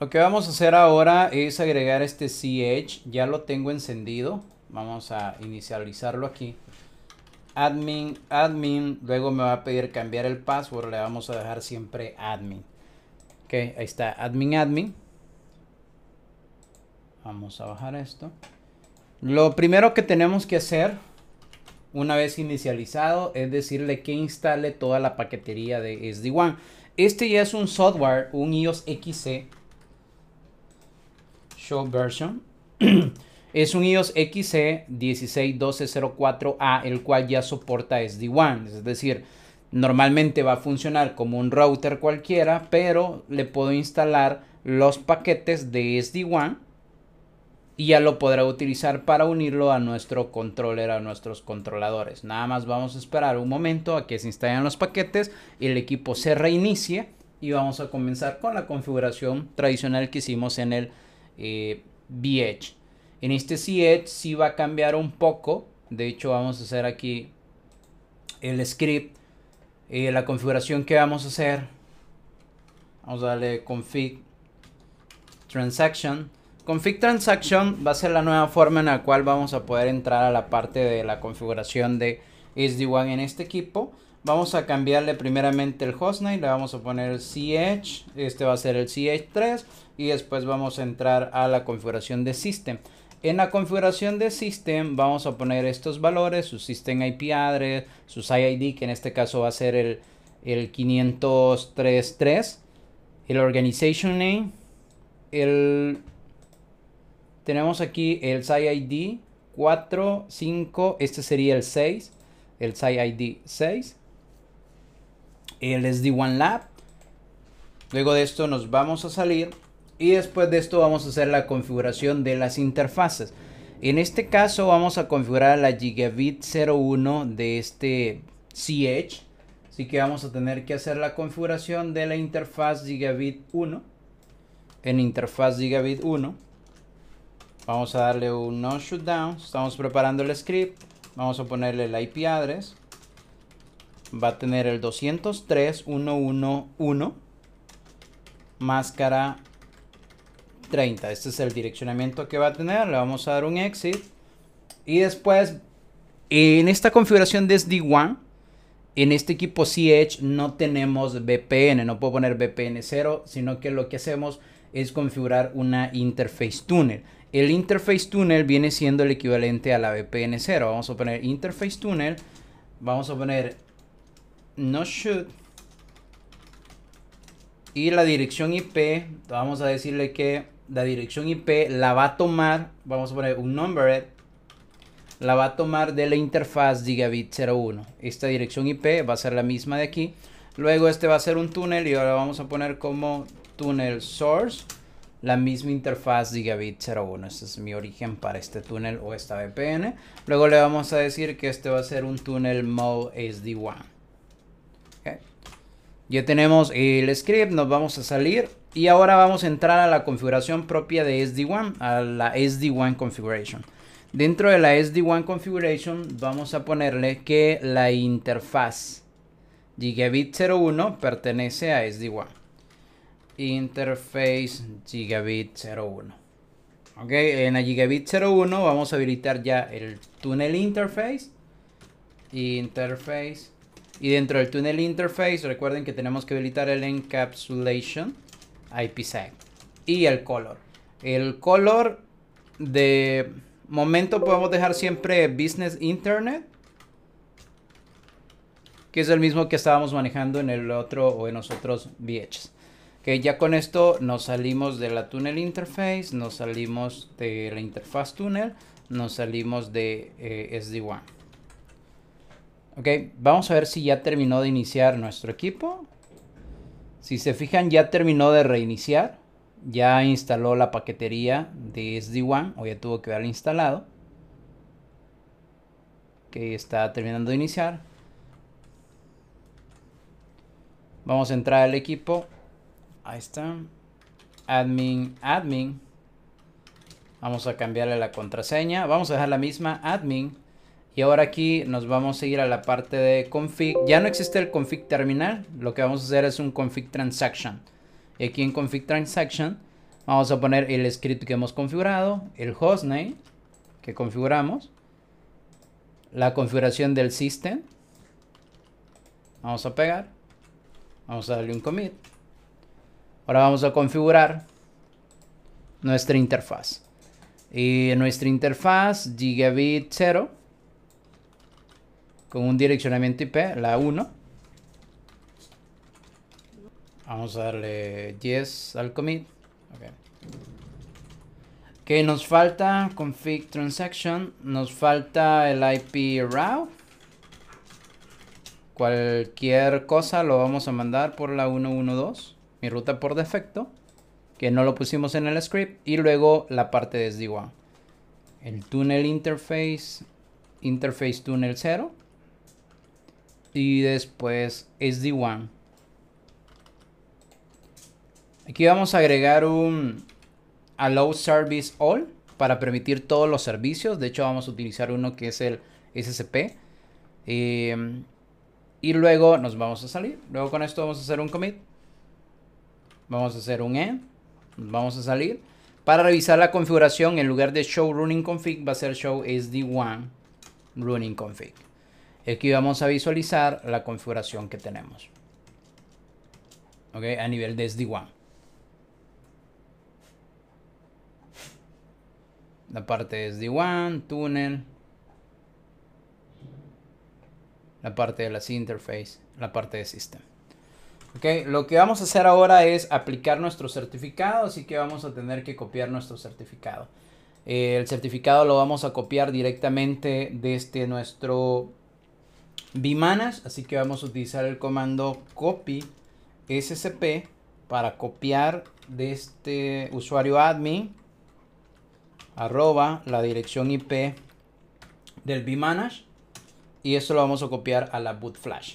Lo que vamos a hacer ahora es agregar este CH, ya lo tengo encendido, vamos a inicializarlo aquí. Admin, admin, luego me va a pedir cambiar el password, le vamos a dejar siempre admin. Ok, ahí está, admin, admin. Vamos a bajar esto. Lo primero que tenemos que hacer una vez inicializado es decirle que instale toda la paquetería de SD-WAN. Este ya es un software, un iOS XC Show Version. es un iOS XC 161204A, el cual ya soporta SD-WAN. Es decir, normalmente va a funcionar como un router cualquiera, pero le puedo instalar los paquetes de SD-WAN y ya lo podrá utilizar para unirlo a nuestro controller, a nuestros controladores. Nada más vamos a esperar un momento a que se instalen los paquetes y el equipo se reinicie y vamos a comenzar con la configuración tradicional que hicimos en el eh, VH. En este CH sí va a cambiar un poco, de hecho vamos a hacer aquí el script, eh, la configuración que vamos a hacer. Vamos a darle config transaction Config Transaction va a ser la nueva forma en la cual vamos a poder entrar a la parte de la configuración de sd 1 en este equipo. Vamos a cambiarle primeramente el hostname, le vamos a poner CH, este va a ser el CH3 y después vamos a entrar a la configuración de System. En la configuración de System vamos a poner estos valores, su System IP address, su ID, que en este caso va a ser el, el 503.3, el Organization Name, el tenemos aquí el id 4, 5, este sería el 6, el id 6, el SD1 Lab. Luego de esto nos vamos a salir y después de esto vamos a hacer la configuración de las interfaces. En este caso vamos a configurar la Gigabit 01 de este CH. Así que vamos a tener que hacer la configuración de la interfaz Gigabit 1. En interfaz Gigabit 1. Vamos a darle un no shutdown. Estamos preparando el script. Vamos a ponerle la IP address. Va a tener el 203.111. Máscara 30. Este es el direccionamiento que va a tener. Le vamos a dar un exit. Y después, en esta configuración de SD1, en este equipo CH no tenemos VPN. No puedo poner VPN 0, sino que lo que hacemos es configurar una interface tunnel. El interface tunnel viene siendo el equivalente a la VPN 0. Vamos a poner interface tunnel. Vamos a poner no shoot. Y la dirección IP. Vamos a decirle que la dirección IP la va a tomar. Vamos a poner un number. La va a tomar de la interfaz gigabit 01. Esta dirección IP va a ser la misma de aquí. Luego este va a ser un túnel y ahora vamos a poner como túnel source la misma interfaz gigabit 01. Este es mi origen para este túnel o esta VPN. Luego le vamos a decir que este va a ser un túnel Mode SD1. Ya tenemos el script, nos vamos a salir y ahora vamos a entrar a la configuración propia de SD1, a la SD1 configuration. Dentro de la SD1 configuration vamos a ponerle que la interfaz gigabit 01 pertenece a SD1. Interface Gigabit 01. Ok, en la Gigabit 01 vamos a habilitar ya el túnel interface. Interface. Y dentro del túnel interface, recuerden que tenemos que habilitar el encapsulation IPsec y el color. El color de momento podemos dejar siempre business internet, que es el mismo que estábamos manejando en el otro o en otros VHs que ya con esto nos salimos de la tunnel interface, nos salimos de la interfaz tunnel, nos salimos de eh, SD1. Ok, vamos a ver si ya terminó de iniciar nuestro equipo. Si se fijan, ya terminó de reiniciar. Ya instaló la paquetería de SD1 o ya tuvo que haber instalado. Que está terminando de iniciar. Vamos a entrar al equipo Ahí está. Admin, admin. Vamos a cambiarle la contraseña. Vamos a dejar la misma admin. Y ahora aquí nos vamos a ir a la parte de config. Ya no existe el config terminal. Lo que vamos a hacer es un config transaction. Y aquí en config transaction vamos a poner el script que hemos configurado, el hostname que configuramos, la configuración del system. Vamos a pegar. Vamos a darle un commit. Ahora vamos a configurar nuestra interfaz. Y nuestra interfaz gigabit 0 con un direccionamiento IP, la 1. Vamos a darle yes al commit. ¿Qué Que nos falta config transaction, nos falta el IP route. Cualquier cosa lo vamos a mandar por la 112 mi ruta por defecto, que no lo pusimos en el script, y luego la parte de 1 El tunnel interface, interface tunnel 0, y después SD1. Aquí vamos a agregar un allow service all para permitir todos los servicios. De hecho, vamos a utilizar uno que es el SCP. Em, y luego nos vamos a salir. Luego con esto vamos a hacer un commit. Vamos a hacer un E. Vamos a salir. Para revisar la configuración, en lugar de show running config, va a ser show sd1 running config. Aquí vamos a visualizar la configuración que tenemos. Ok, a nivel de sd1. La parte de sd1, túnel. La parte de las interface, la parte de sistema lo que vamos a hacer ahora es aplicar nuestro certificado, así que vamos a tener que copiar nuestro certificado. Eh, el certificado lo vamos a copiar directamente desde nuestro Bimanas, así que vamos a utilizar el comando copy scp para copiar de este usuario admin arroba la dirección IP del vManage y eso lo vamos a copiar a la boot flash.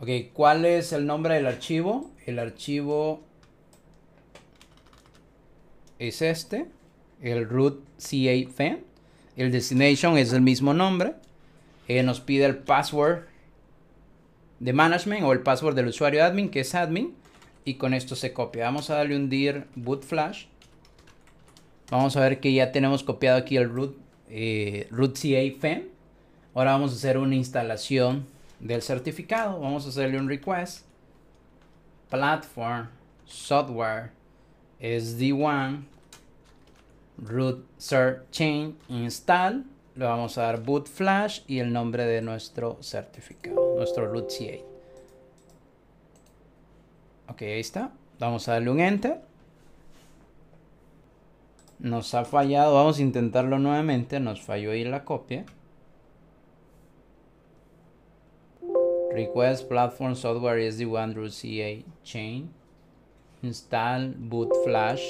Ok, ¿cuál es el nombre del archivo? El archivo es este, el root fen. El destination es el mismo nombre. Eh, nos pide el password de management o el password del usuario admin, que es admin. Y con esto se copia. Vamos a darle un dir boot flash. Vamos a ver que ya tenemos copiado aquí el root, eh, root Ahora vamos a hacer una instalación del certificado. Vamos a hacerle un request. Platform, software, SD1, root cert chain, install. Le vamos a dar boot flash y el nombre de nuestro certificado, nuestro root CA Ok, ahí está. Vamos a darle un enter. Nos ha fallado. Vamos a intentarlo nuevamente. Nos falló ahí la copia. Request platform software sd the Root CA chain. Install boot flash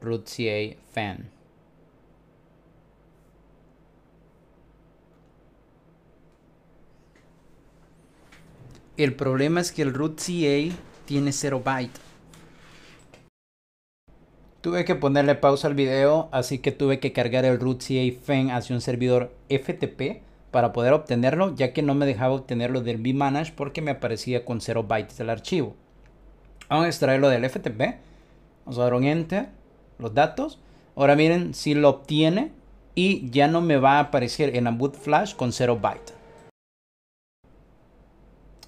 root CA fan. El problema es que el root CA tiene 0 byte. Tuve que ponerle pausa al video, así que tuve que cargar el root CA fan hacia un servidor FTP para poder obtenerlo, ya que no me dejaba obtenerlo del vManage porque me aparecía con 0 bytes el archivo. Vamos a extraerlo del FTP. Vamos a dar un enter, los datos. Ahora miren si lo obtiene y ya no me va a aparecer en boot Flash con 0 bytes.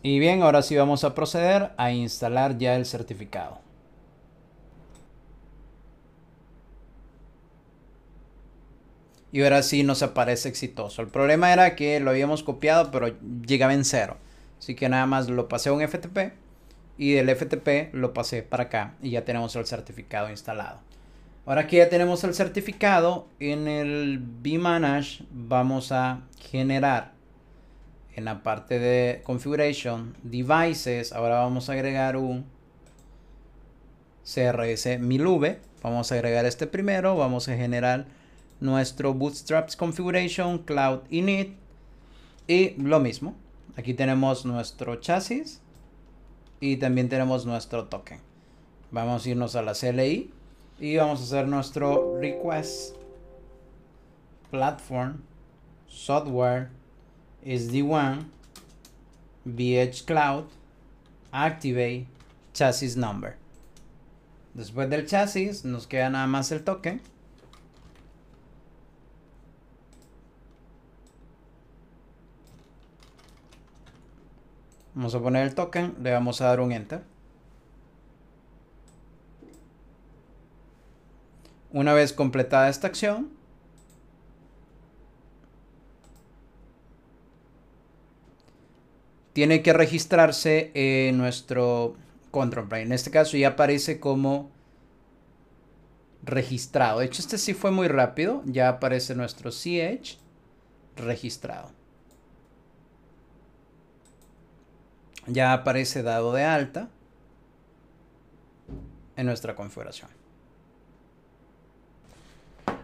Y bien, ahora sí vamos a proceder a instalar ya el certificado. y ahora sí nos aparece exitoso. El problema era que lo habíamos copiado, pero llegaba en cero. Así que nada más lo pasé a un FTP y del FTP lo pasé para acá y ya tenemos el certificado instalado. Ahora que ya tenemos el certificado, en el vManage vamos a generar en la parte de configuration devices. Ahora vamos a agregar un CRS 1000V. Vamos a agregar este primero. Vamos a generar nuestro Bootstraps Configuration, Cloud Init y lo mismo. Aquí tenemos nuestro chasis y también tenemos nuestro token. Vamos a irnos a la CLI y vamos a hacer nuestro request platform software SD1 VH Cloud activate chassis number. Después del chasis nos queda nada más el token Vamos a poner el token, le vamos a dar un enter. Una vez completada esta acción, tiene que registrarse nuestro control plane. En este caso ya aparece como registrado. De hecho, este sí fue muy rápido. Ya aparece nuestro CH registrado. ya aparece dado de alta en nuestra configuración.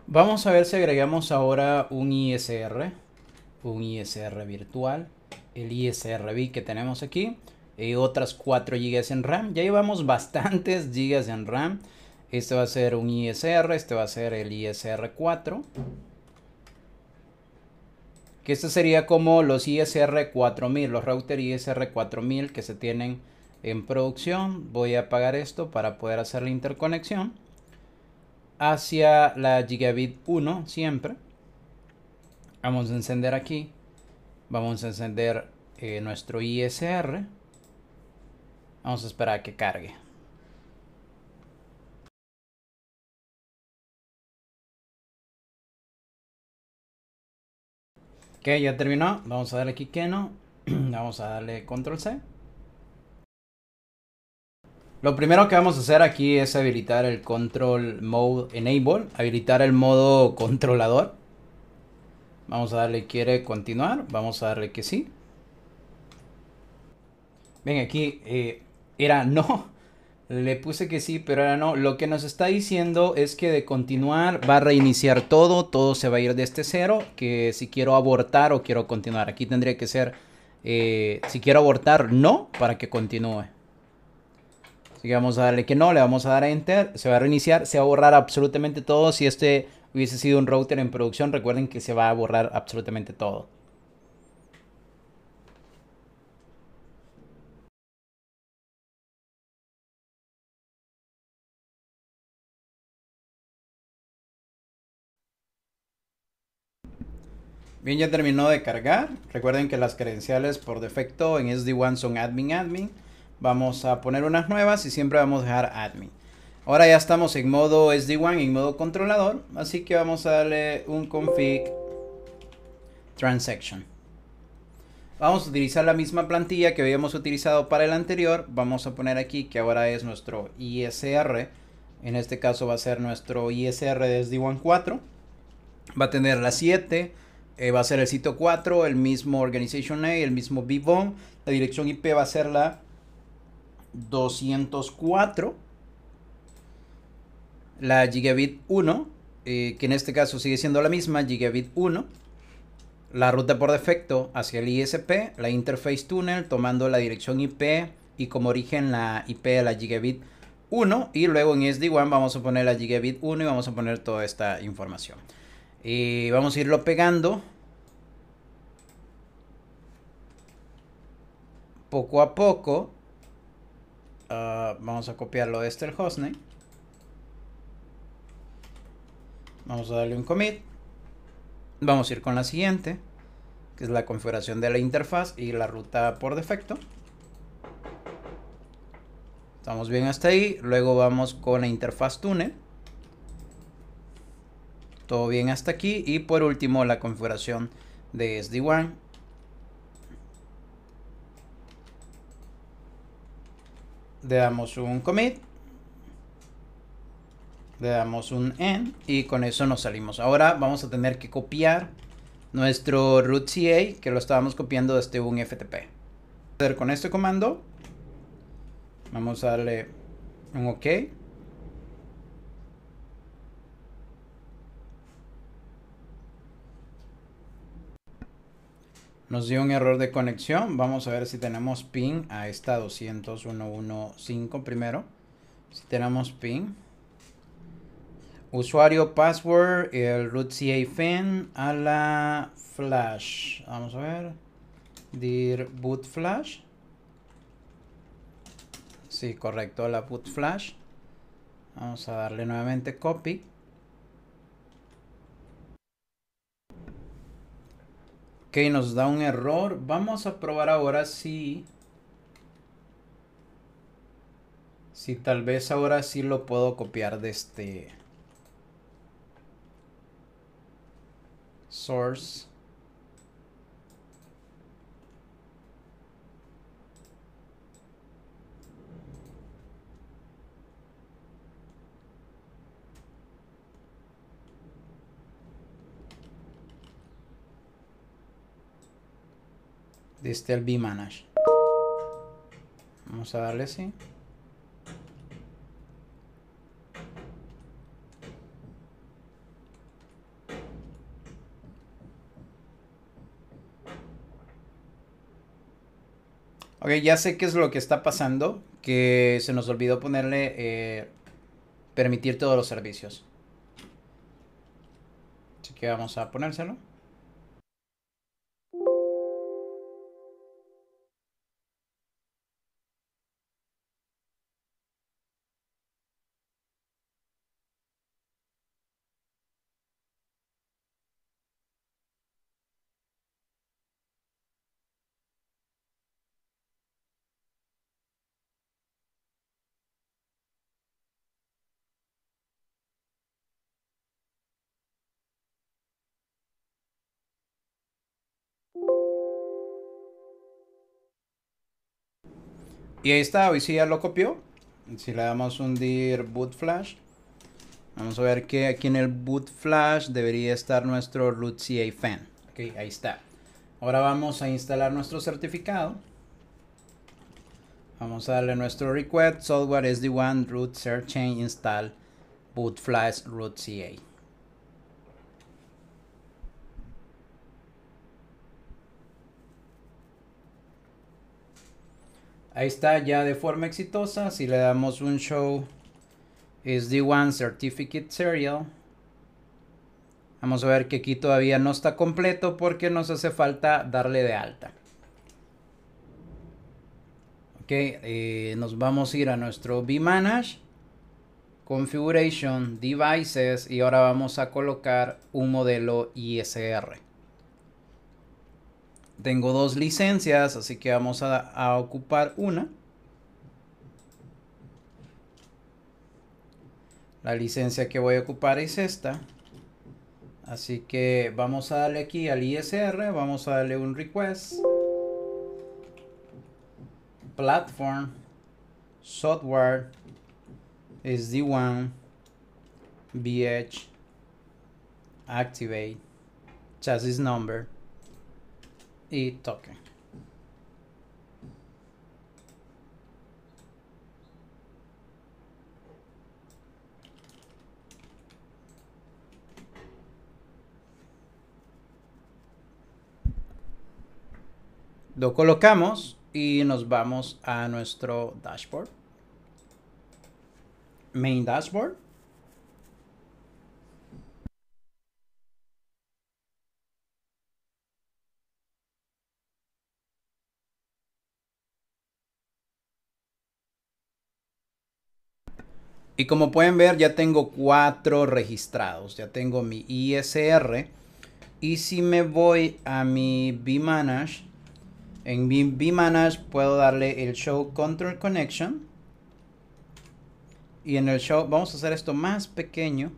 Vamos a ver si agregamos ahora un ISR, un ISR virtual, el ISRB que tenemos aquí y otras 4 GB en RAM. Ya llevamos bastantes GB en RAM. Este va a ser un ISR, este va a ser el ISR4. Que esto sería como los ISR4000, los router ISR4000 que se tienen en producción. Voy a apagar esto para poder hacer la interconexión hacia la gigabit 1 siempre. Vamos a encender aquí. Vamos a encender eh, nuestro ISR. Vamos a esperar a que cargue. Ok, ya terminó. Vamos a darle aquí que no. Vamos a darle control C. Lo primero que vamos a hacer aquí es habilitar el control mode enable, habilitar el modo controlador. Vamos a darle quiere continuar, vamos a darle que sí. Ven aquí, eh, era no. Le puse que sí, pero ahora no. Lo que nos está diciendo es que de continuar va a reiniciar todo, todo se va a ir de este cero, que si quiero abortar o quiero continuar. Aquí tendría que ser, eh, si quiero abortar, no, para que continúe. Así que vamos a darle que no, le vamos a dar a Enter, se va a reiniciar, se va a borrar absolutamente todo. Si este hubiese sido un router en producción, recuerden que se va a borrar absolutamente todo. Bien, ya terminó de cargar. Recuerden que las credenciales por defecto en SD1 son admin admin. Vamos a poner unas nuevas y siempre vamos a dejar admin. Ahora ya estamos en modo SD1, en modo controlador. Así que vamos a darle un config transaction. Vamos a utilizar la misma plantilla que habíamos utilizado para el anterior. Vamos a poner aquí que ahora es nuestro ISR. En este caso va a ser nuestro ISR de sd 14 Va a tener la 7, eh, va a ser el sitio 4, el mismo Organization A, el mismo vivon La dirección IP va a ser la 204. La gigabit 1, eh, que en este caso sigue siendo la misma, gigabit 1. La ruta por defecto hacia el ISP, la interface tunnel, tomando la dirección IP y como origen la IP de la gigabit 1. Y luego en SD1 vamos a poner la gigabit 1 y vamos a poner toda esta información. Y vamos a irlo pegando. Poco a poco. Ah, vamos a copiarlo de este el hostname. Vamos a darle un commit. Vamos a ir con la siguiente. Que es la configuración de la interfaz y la ruta por defecto. Estamos bien hasta ahí. Luego vamos con la interfaz túnel. Todo bien hasta aquí. Y por último, la configuración de sd 1 Le damos un commit. Le damos un end. Y con eso nos salimos. Ahora vamos a tener que copiar nuestro root CA que lo estábamos copiando desde un FTP. Con este comando vamos a darle un OK. Nos dio un error de conexión. Vamos a ver si tenemos pin a esta 201.1.5 primero. Si tenemos pin. Usuario, password, el root CA fin e a la flash. Vamos a ver. Dir boot flash. Sí, correcto, la boot flash. Vamos a darle nuevamente copy. Ok, nos da un error. Vamos a probar ahora si... Si tal vez ahora sí lo puedo copiar de este... Source. Distel B Manage. Vamos a darle así. Ok, ya sé qué es lo que está pasando, que se nos olvidó ponerle eh, permitir todos los servicios. Así que vamos a ponérselo. Y ahí está, hoy sí ya lo copió. Si le damos un dir boot flash, vamos a ver que aquí en el boot flash debería estar nuestro root CA fan. Ok, ahí está. Ahora vamos a instalar nuestro certificado. Vamos a darle nuestro request software sd1 root search chain install boot flash root CA. Ahí está ya de forma exitosa. Si le damos un show SD1 Certificate Serial. Vamos a ver que aquí todavía no está completo porque nos hace falta darle de alta. Ok, eh, nos vamos a ir a nuestro vManage, Configuration, Devices y ahora vamos a colocar un modelo ISR. Tengo dos licencias, así que vamos a, ocupar una. La licencia que voy a ocupar es esta. Así que vamos a darle aquí al ISR, vamos a darle un request. Platform, software, SD1, BH, activate, chassis number y toque. Lo colocamos y nos vamos a nuestro dashboard. Main dashboard. Y como pueden ver, ya tengo cuatro registrados. Ya tengo mi ISR. Y si me voy a mi vManage, en vManage puedo darle el show control connection. Y en el show, vamos a hacer esto más pequeño.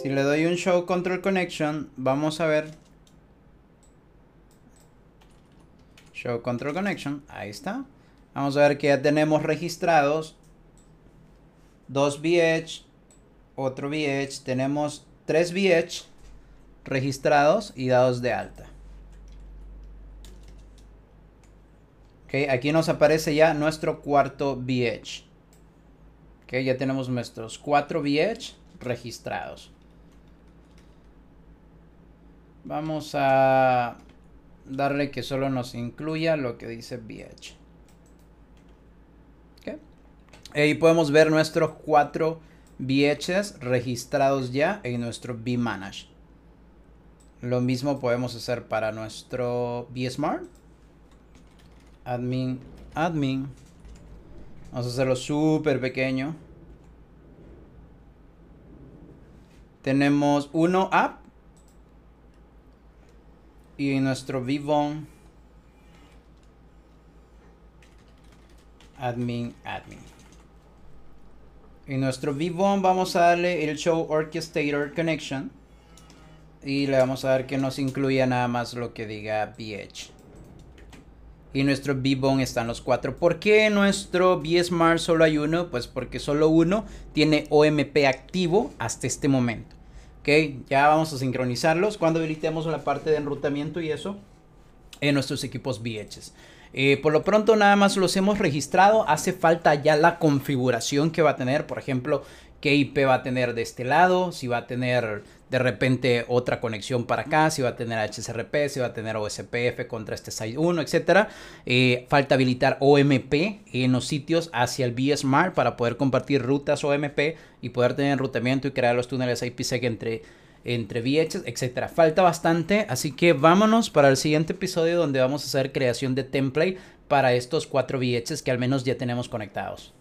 Si le doy un show control connection, vamos a ver. Show control connection, ahí está. Vamos a ver que ya tenemos registrados dos VH, otro VH, tenemos tres VH registrados y dados de alta. Okay, aquí nos aparece ya nuestro cuarto VH. Okay, ya tenemos nuestros cuatro VH registrados. Vamos a darle que solo nos incluya lo que dice VH. Ahí podemos ver nuestros cuatro VHs registrados ya en nuestro vManage. Lo mismo podemos hacer para nuestro vSmart. Admin, admin. Vamos a hacerlo súper pequeño. Tenemos uno app. Y nuestro vivon. Admin, admin. En nuestro v bone vamos a darle el show orchestrator connection. Y le vamos a dar que nos incluya nada más lo que diga VH. Y nuestro V-Bone están los cuatro. ¿Por qué nuestro V-Smart solo hay uno? Pues porque solo uno tiene OMP activo hasta este momento. Ok, ya vamos a sincronizarlos cuando habilitemos la parte de enrutamiento y eso en nuestros equipos VHs. Eh, por lo pronto nada más los hemos registrado, hace falta ya la configuración que va a tener, por ejemplo, qué IP va a tener de este lado, si va a tener de repente otra conexión para acá, si va a tener HSRP, si va a tener OSPF contra este Site 1, etc. Eh, falta habilitar OMP en los sitios hacia el vSmart para poder compartir rutas OMP y poder tener enrutamiento y crear los túneles IPsec entre entre VHS, etcétera. Falta bastante, así que vámonos para el siguiente episodio donde vamos a hacer creación de template para estos cuatro VHS que al menos ya tenemos conectados.